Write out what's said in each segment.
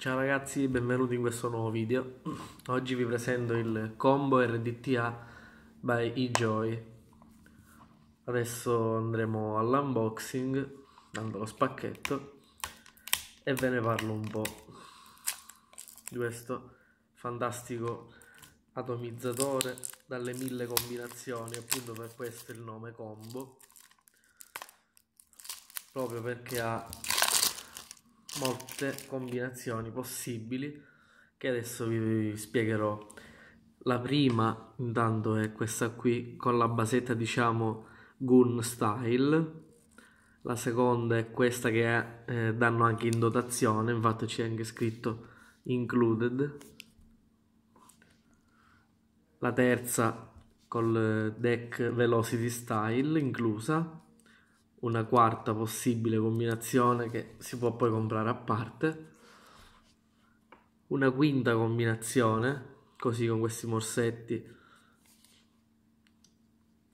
Ciao ragazzi, benvenuti in questo nuovo video. Oggi vi presento il combo RDTA by eJoy. Adesso andremo all'unboxing, dando lo spacchetto e ve ne parlo un po' di questo fantastico atomizzatore dalle mille combinazioni, appunto per questo il nome combo, proprio perché ha molte combinazioni possibili che adesso vi spiegherò. La prima intanto è questa qui con la basetta diciamo gun style, la seconda è questa che è, eh, danno anche in dotazione, infatti c'è anche scritto included. La terza col eh, deck velocity style inclusa una quarta possibile combinazione che si può poi comprare a parte, una quinta combinazione, così con questi morsetti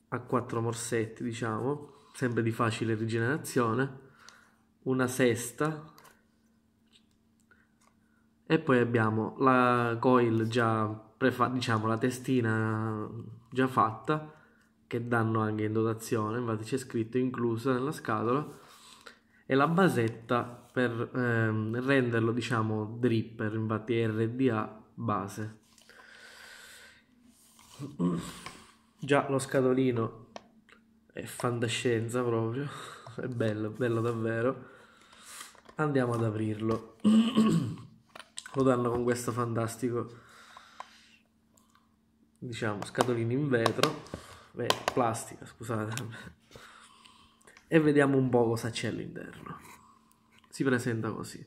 a quattro morsetti, diciamo, sempre di facile rigenerazione, una sesta e poi abbiamo la coil già prefatta, diciamo la testina già fatta che danno anche in dotazione, infatti c'è scritto incluso nella scatola, e la basetta per ehm, renderlo diciamo dripper, infatti è RDA base. Già lo scatolino è fantascienza proprio, è bello, bello davvero. Andiamo ad aprirlo. lo danno con questo fantastico diciamo scatolino in vetro Beh, plastica, scusate. E vediamo un po' cosa c'è all'interno. Si presenta così.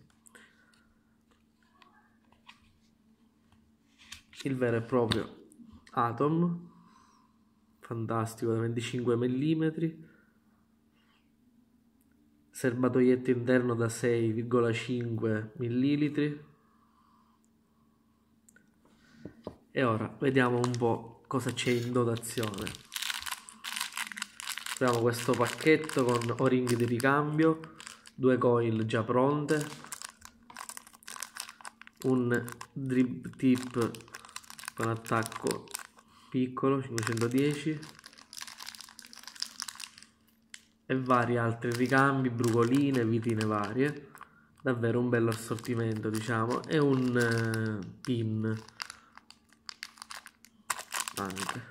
Il vero e proprio Atom, fantastico da 25 mm, serbatoietto interno da 6,5 millilitri. E ora vediamo un po' cosa c'è in dotazione. Apriamo questo pacchetto con o-ring di ricambio, due coil già pronte, un drip tip con attacco piccolo 510 e vari altri ricambi, brugoline, vitine varie davvero un bello assortimento diciamo e un uh, pin anche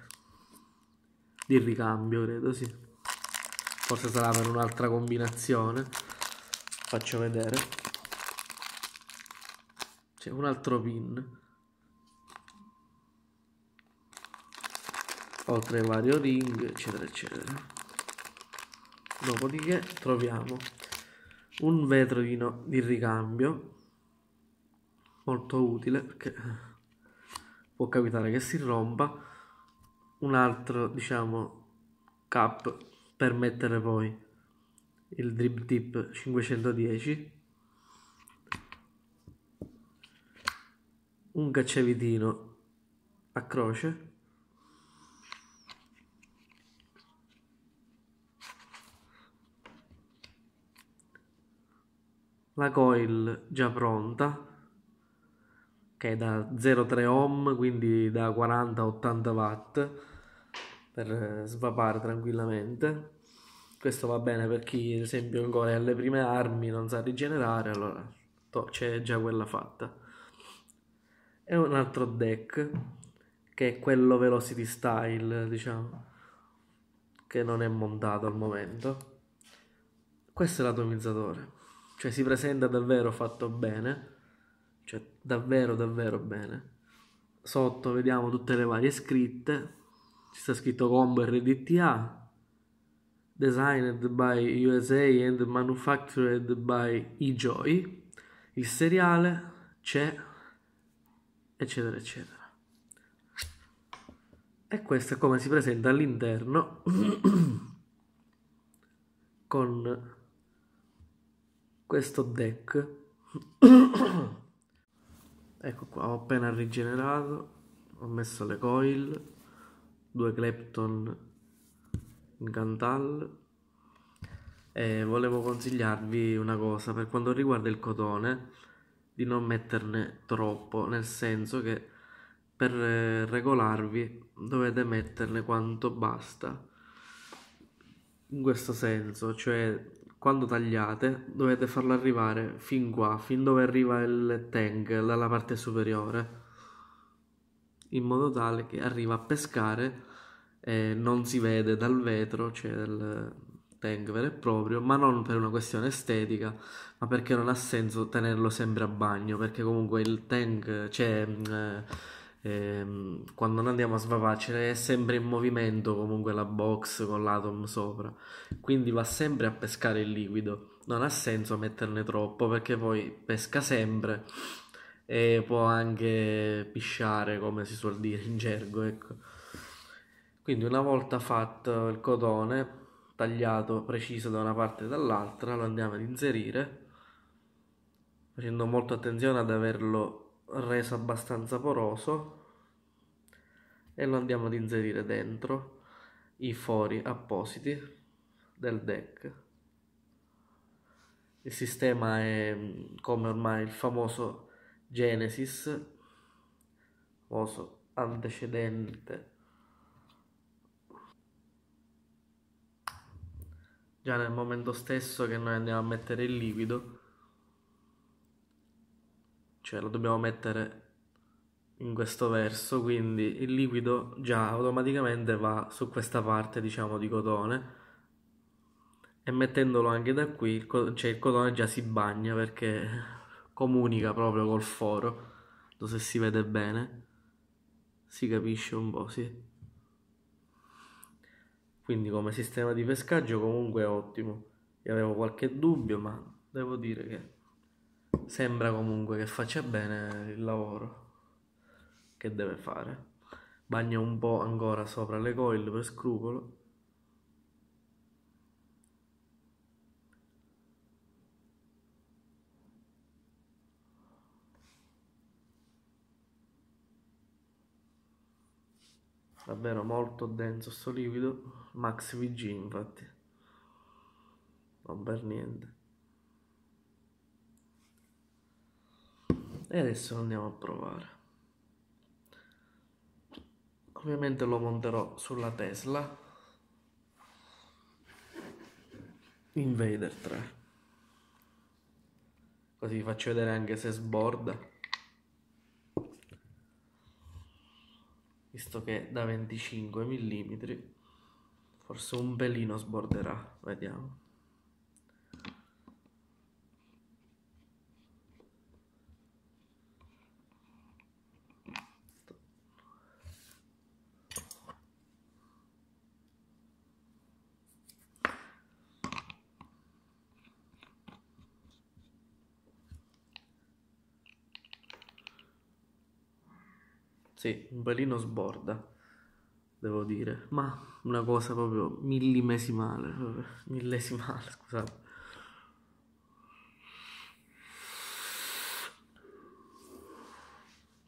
di ricambio credo sì forse sarà per un'altra combinazione faccio vedere c'è un altro pin oltre ai vari ring eccetera eccetera dopodiché troviamo un vetrino di ricambio molto utile perché può capitare che si rompa un altro diciamo cap per mettere poi il drip tip 510 un cacciavitino a croce la coil già pronta che è da 0,3 ohm quindi da 40-80 watt per eh, svapare tranquillamente. Questo va bene per chi, ad esempio, ancora è alle prime armi, non sa rigenerare, allora to- c'è già quella fatta. E un altro deck, che è quello Velocity Style, diciamo, che non è montato al momento. Questo è l'atomizzatore, cioè si presenta davvero fatto bene, cioè davvero davvero bene. Sotto vediamo tutte le varie scritte, ci sta scritto combo RDTA designed by USA and manufactured by eJoy il seriale c'è eccetera eccetera e questo è come si presenta all'interno con questo deck ecco qua ho appena rigenerato ho messo le coil due Clapton Gantal. E volevo consigliarvi una cosa per quanto riguarda il cotone, di non metterne troppo, nel senso che per eh, regolarvi dovete metterne quanto basta. In questo senso, cioè quando tagliate dovete farlo arrivare fin qua, fin dove arriva il tank, dalla parte superiore in modo tale che arriva a pescare e non si vede dal vetro, cioè dal tank vero e proprio, ma non per una questione estetica, ma perché non ha senso tenerlo sempre a bagno, perché comunque il tank, cioè eh, eh, quando andiamo a svavarcene è sempre in movimento comunque la box con l'atom sopra, quindi va sempre a pescare il liquido, non ha senso metterne troppo perché poi pesca sempre e può anche pisciare come si suol dire in gergo ecco. quindi una volta fatto il cotone tagliato preciso da una parte e dall'altra lo andiamo ad inserire facendo molto attenzione ad averlo reso abbastanza poroso e lo andiamo ad inserire dentro i fori appositi del deck il sistema è come ormai il famoso Genesis, oso antecedente già nel momento stesso che noi andiamo a mettere il liquido cioè lo dobbiamo mettere in questo verso quindi il liquido già automaticamente va su questa parte diciamo di cotone e mettendolo anche da qui cioè il cotone già si bagna perché comunica proprio col foro, se si vede bene si capisce un po', sì. Quindi come sistema di pescaggio comunque è ottimo. Io avevo qualche dubbio, ma devo dire che sembra comunque che faccia bene il lavoro che deve fare. Bagna un po' ancora sopra le coil per scrupolo davvero molto denso sto liquido max vg infatti non per niente e adesso andiamo a provare ovviamente lo monterò sulla tesla invader 3 così vi faccio vedere anche se sborda visto che da 25 mm forse un pelino sborderà, vediamo. Sì, un pelino sborda, devo dire, ma una cosa proprio millimesimale, millesimale, scusate.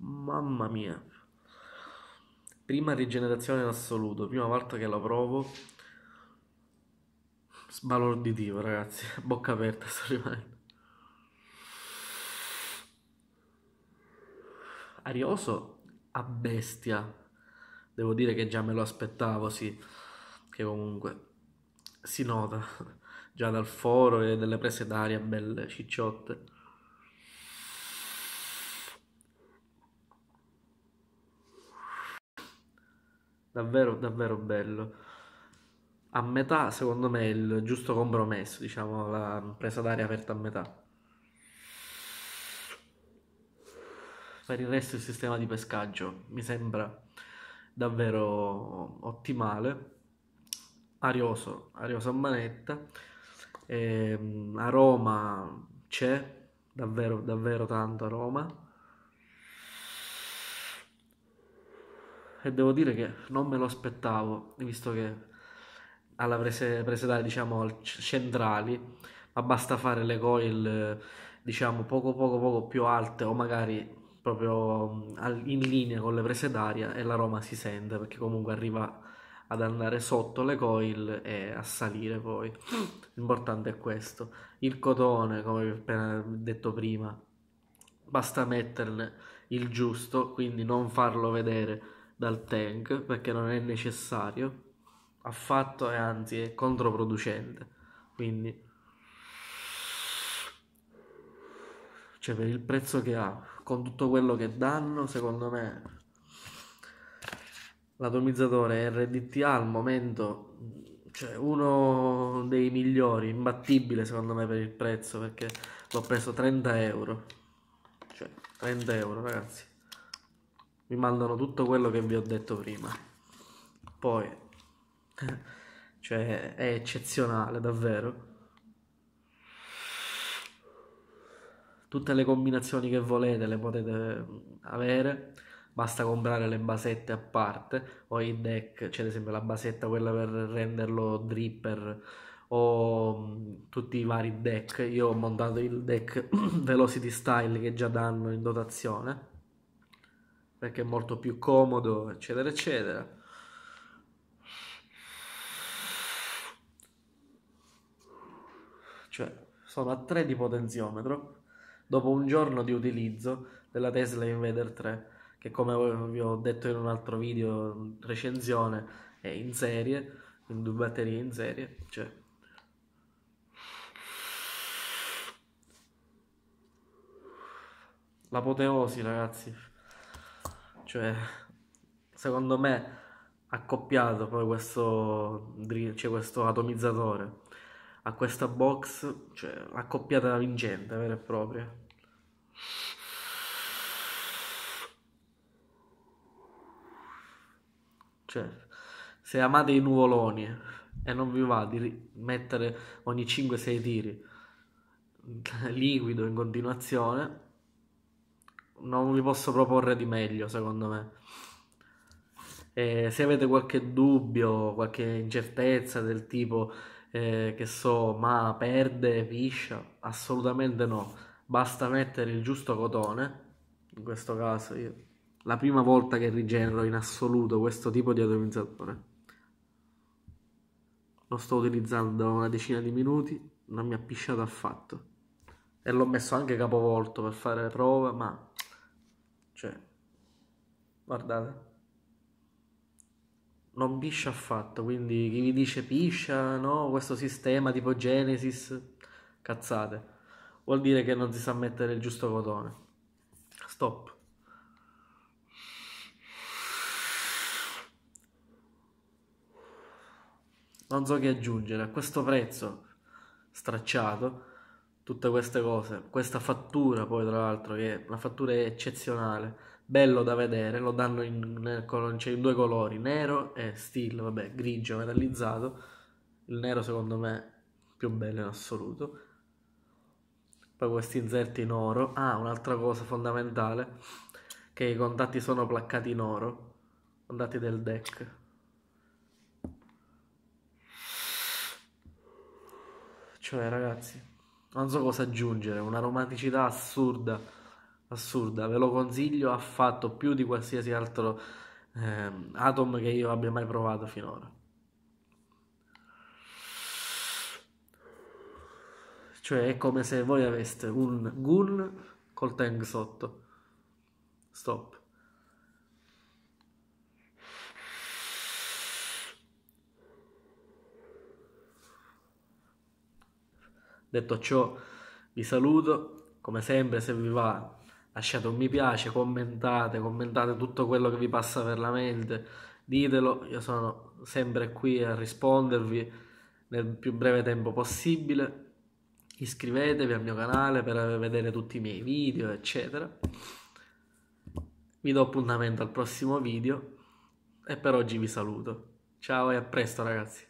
Mamma mia. Prima rigenerazione in assoluto, prima volta che la provo. Sbalorditivo, ragazzi. Bocca aperta sto rimanendo. Arioso a bestia. Devo dire che già me lo aspettavo, sì, che comunque si nota già dal foro e dalle prese d'aria belle cicciotte. Davvero, davvero bello. A metà, secondo me, è il giusto compromesso, diciamo, la presa d'aria aperta a metà. Per il resto il sistema di pescaggio mi sembra davvero ottimale, arioso, arioso a manetta, ehm, aroma c'è, davvero, davvero tanto aroma. E devo dire che non me lo aspettavo, visto che alla prese, prese diciamo centrali, ma basta fare le coil diciamo poco poco poco più alte o magari proprio in linea con le prese d'aria e la Roma si sente perché comunque arriva ad andare sotto le coil e a salire poi. L'importante è questo. Il cotone, come vi ho appena detto prima, basta metterne il giusto, quindi non farlo vedere dal tank perché non è necessario affatto e anzi è controproducente. Quindi cioè per il prezzo che ha con tutto quello che danno, secondo me l'atomizzatore RDTA al momento cioè uno dei migliori, imbattibile secondo me per il prezzo perché l'ho preso 30 euro. Cioè 30 euro ragazzi. Mi mandano tutto quello che vi ho detto prima. Poi cioè è eccezionale davvero. tutte le combinazioni che volete le potete mm, avere basta comprare le basette a parte o i deck c'è cioè, ad esempio la basetta quella per renderlo dripper o mm, tutti i vari deck io ho montato il deck velocity style che già danno in dotazione perché è molto più comodo eccetera eccetera cioè sono a 3 di potenziometro dopo un giorno di utilizzo della Tesla Invader 3 che come vi ho detto in un altro video recensione è in serie in due batterie in serie cioè l'apoteosi ragazzi cioè secondo me accoppiato poi questo, cioè questo atomizzatore a questa box, cioè la coppiata vincente vera e propria. Cioè, se amate i nuvoloni e non vi va di mettere ogni 5-6 tiri liquido in continuazione, non vi posso proporre di meglio, secondo me. E se avete qualche dubbio, qualche incertezza del tipo eh, che so, ma perde, piscia, assolutamente no, basta mettere il giusto cotone, in questo caso io la prima volta che rigenero in assoluto questo tipo di atomizzatore. Lo sto utilizzando da una decina di minuti, non mi ha pisciato affatto. E l'ho messo anche capovolto per fare prova, ma... Cioè... Guardate non piscia affatto, quindi chi vi dice piscia, no, questo sistema tipo Genesis, cazzate, vuol dire che non si sa mettere il giusto cotone. Stop. Non so che aggiungere, a questo prezzo stracciato, tutte queste cose, questa fattura poi tra l'altro che è una fattura eccezionale bello da vedere, lo danno in, cioè in due colori, nero e steel, vabbè, grigio metallizzato. Il nero secondo me è più bello in assoluto. Poi questi inserti in oro. Ah, un'altra cosa fondamentale, che i contatti sono placcati in oro, contatti del deck. Cioè, ragazzi, non so cosa aggiungere, un'aromaticità assurda assurda, ve lo consiglio affatto più di qualsiasi altro eh, Atom che io abbia mai provato finora. Cioè è come se voi aveste un Gun col tank sotto. Stop. Detto ciò, vi saluto, come sempre se vi va lasciate un mi piace, commentate, commentate tutto quello che vi passa per la mente, ditelo, io sono sempre qui a rispondervi nel più breve tempo possibile. Iscrivetevi al mio canale per vedere tutti i miei video, eccetera. Vi do appuntamento al prossimo video e per oggi vi saluto. Ciao e a presto ragazzi.